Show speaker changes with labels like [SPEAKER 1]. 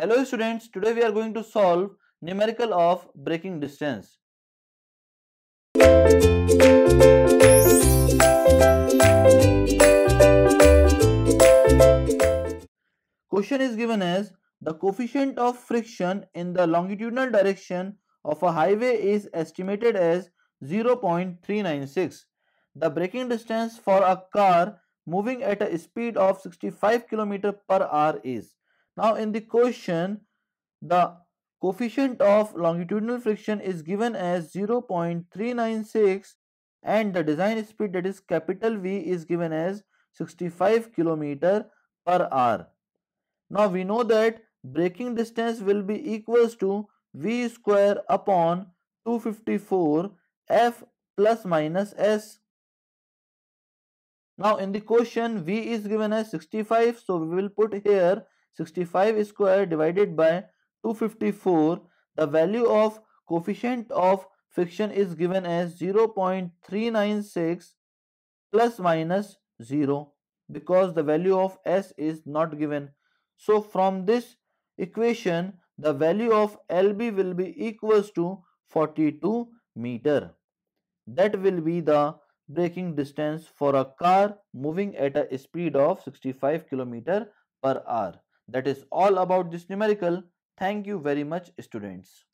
[SPEAKER 1] Hello students, today we are going to solve numerical of braking distance. Question is given as the coefficient of friction in the longitudinal direction of a highway is estimated as 0.396. The braking distance for a car moving at a speed of 65 km per hour is now in the question, the coefficient of longitudinal friction is given as 0.396 and the design speed that is capital V is given as 65 kilometer per hour. Now we know that braking distance will be equals to V square upon 254 F plus minus S. Now in the question V is given as 65 so we will put here 65 square divided by 254 the value of coefficient of friction is given as 0.396 plus minus 0 because the value of s is not given so from this equation the value of lb will be equals to 42 meter that will be the braking distance for a car moving at a speed of 65 kilometer per hour that is all about this numerical. Thank you very much students.